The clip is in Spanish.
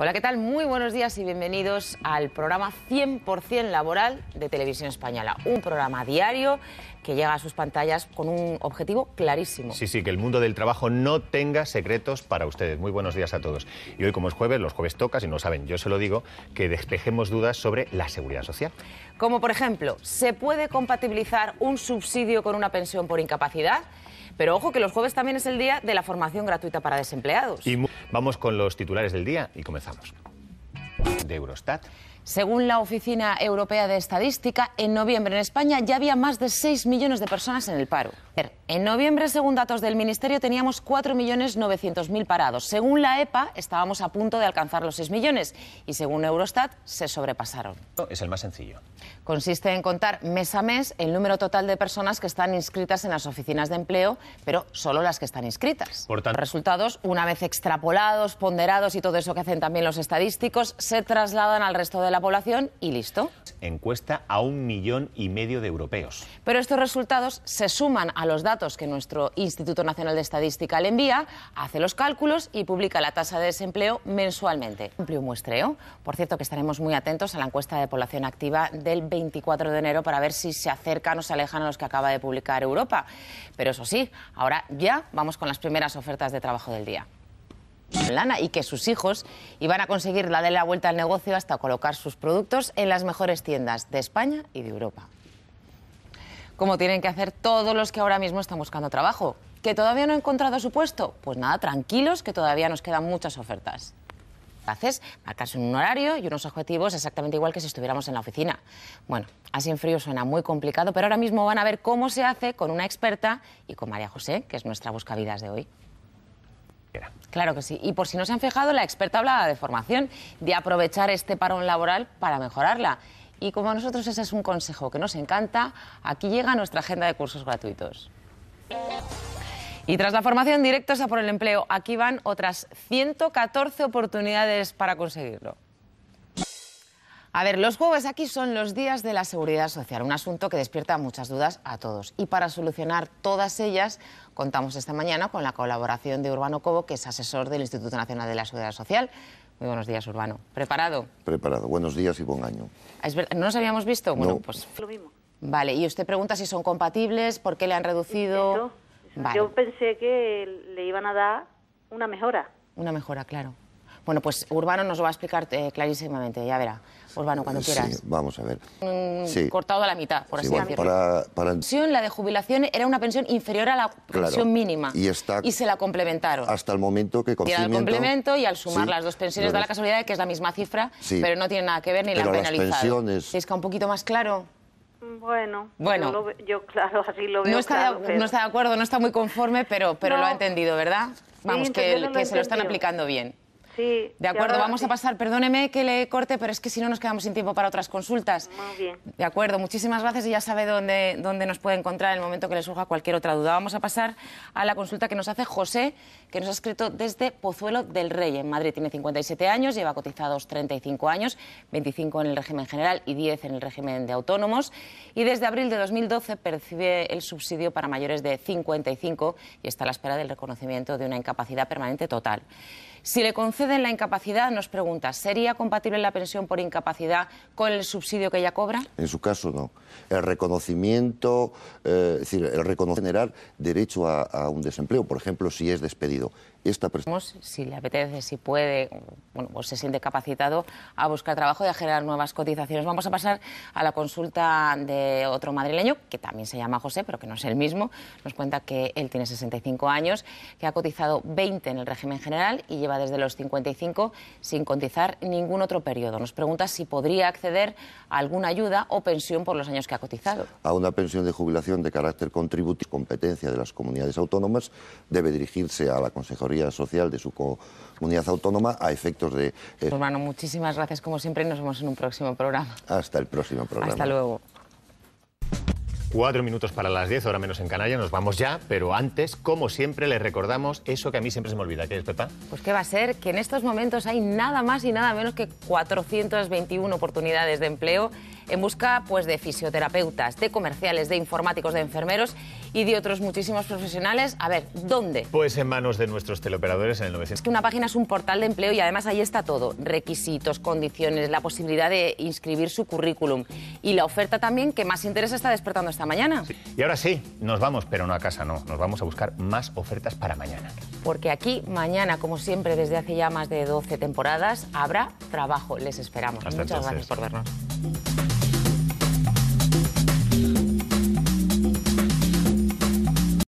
Hola, ¿qué tal? Muy buenos días y bienvenidos al programa 100% laboral de Televisión Española. Un programa diario que llega a sus pantallas con un objetivo clarísimo. Sí, sí, que el mundo del trabajo no tenga secretos para ustedes. Muy buenos días a todos. Y hoy, como es jueves, los jueves toca, si no saben, yo se lo digo, que despejemos dudas sobre la seguridad social. Como por ejemplo, se puede compatibilizar un subsidio con una pensión por incapacidad. Pero ojo que los jueves también es el día de la formación gratuita para desempleados. Y vamos con los titulares del día y comenzamos de Eurostat. Según la Oficina Europea de Estadística, en noviembre en España ya había más de 6 millones de personas en el paro. En noviembre, según datos del Ministerio, teníamos 4.900.000 parados. Según la EPA, estábamos a punto de alcanzar los 6 millones y según Eurostat, se sobrepasaron. Es el más sencillo. Consiste en contar mes a mes el número total de personas que están inscritas en las oficinas de empleo, pero solo las que están inscritas. Por tanto, resultados, una vez extrapolados, ponderados y todo eso que hacen también los estadísticos, se trasladan al resto de la población y listo. Encuesta a un millón y medio de europeos. Pero estos resultados se suman a los datos que nuestro Instituto Nacional de Estadística le envía, hace los cálculos y publica la tasa de desempleo mensualmente. Amplio muestreo. Por cierto, que estaremos muy atentos a la encuesta de población activa del 24 de enero para ver si se acercan o se alejan a los que acaba de publicar Europa. Pero eso sí, ahora ya vamos con las primeras ofertas de trabajo del día lana y que sus hijos iban a conseguir la de la vuelta al negocio hasta colocar sus productos en las mejores tiendas de España y de Europa. Como tienen que hacer todos los que ahora mismo están buscando trabajo. ¿Que todavía no han encontrado su puesto? Pues nada, tranquilos, que todavía nos quedan muchas ofertas. Haces marcarse un horario y unos objetivos exactamente igual que si estuviéramos en la oficina. Bueno, así en frío suena muy complicado, pero ahora mismo van a ver cómo se hace con una experta y con María José, que es nuestra buscavidas de hoy. Claro que sí. Y por si no se han fijado, la experta hablaba de formación, de aprovechar este parón laboral para mejorarla. Y como a nosotros ese es un consejo que nos encanta, aquí llega nuestra agenda de cursos gratuitos. Y tras la formación directa por el empleo, aquí van otras 114 oportunidades para conseguirlo. A ver, los jueves aquí son los días de la seguridad social, un asunto que despierta muchas dudas a todos. Y para solucionar todas ellas, contamos esta mañana con la colaboración de Urbano Cobo, que es asesor del Instituto Nacional de la Seguridad Social. Muy buenos días, Urbano. ¿Preparado? Preparado. Buenos días y buen año. Ah, ¿No nos habíamos visto? pues... Lo mismo. Vale, y usted pregunta si son compatibles, por qué le han reducido... Yo pensé que le iban a dar una mejora. Una mejora, claro. Bueno, pues Urbano nos lo va a explicar eh, clarísimamente, ya verá. Urbano, cuando sí, vamos a ver. Cortado a la mitad, por así decirlo. para... La pensión, la de jubilación, era una pensión inferior a la pensión mínima. Y, se la complementaron. Hasta el momento que consiguieron. Y al complemento y al sumar las dos pensiones da la casualidad de que es la misma cifra, pero no tiene nada que ver ni la penalización penalizado. Las pensiones... ¿Es un poquito más claro? Bueno, bueno. Yo, claro, así lo veo. No está, de, no acuerdo, no está muy conforme, pero, pero lo ha entendido, ¿verdad? Vamos, que, se lo están aplicando bien. De acuerdo, vamos a pasar. Perdóneme que le corte, pero es que si no nos quedamos sin tiempo para otras consultas. Muy bien. De acuerdo, muchísimas gracias y ya sabe dónde, dónde nos puede encontrar en el momento que le surja cualquier otra duda. Vamos a pasar a la consulta que nos hace José, que nos ha escrito desde Pozuelo del Rey, en Madrid. Tiene 57 años, lleva cotizados 35 años, 25 en el régimen general y 10 en el régimen de autónomos. Y desde abril de 2012 percibe el subsidio para mayores de 55 y está a la espera del reconocimiento de una incapacidad permanente total. Si le conceden la incapacidad, nos pregunta, ¿sería compatible la pensión por incapacidad con el subsidio que ella cobra? En su caso, no. El reconocimiento, eh, es decir, el reconocimiento general derecho a un desempleo, por ejemplo, si es despedido esta Si le apetece, si puede, bueno, o pues se siente capacitado a buscar trabajo y a generar nuevas cotizaciones. Vamos a pasar a la consulta de otro madrileño, que también se llama José, pero que no es el mismo. Nos cuenta que él tiene 65 años, que ha cotizado 20 en el régimen general y lleva desde los 55 sin cotizar ningún otro periodo. Nos pregunta si podría acceder a alguna ayuda o pensión por los años que ha cotizado. A una pensión de jubilación de carácter contributivo, competencia de las comunidades autónomas, debe dirigirse a la Consejería Social de su comunidad autónoma a efectos de... Eh, pues, hermano muchísimas gracias como siempre y nos vemos en un próximo programa. Hasta el próximo programa. Hasta luego. Cuatro minutos para las diez, ahora menos en Canarias, nos vamos ya, pero antes, como siempre, les recordamos eso que a mí siempre se me olvida. ¿Qué es, Pepa? Pues que va a ser que en estos momentos hay nada más y nada menos que 421 oportunidades de empleo en busca pues, de fisioterapeutas, de comerciales, de informáticos, de enfermeros y de otros muchísimos profesionales. A ver, ¿dónde? Pues en manos de nuestros teleoperadores en el 900. Es que una página es un portal de empleo y además ahí está todo. Requisitos, condiciones, la posibilidad de inscribir su currículum y la oferta también que más interesa, está despertando esta mañana. Y ahora sí, nos vamos, pero no a casa, no. Nos vamos a buscar más ofertas para mañana. Porque aquí, mañana, como siempre, desde hace ya más de 12 temporadas, habrá trabajo. Les esperamos. Muchas gracias por vernos.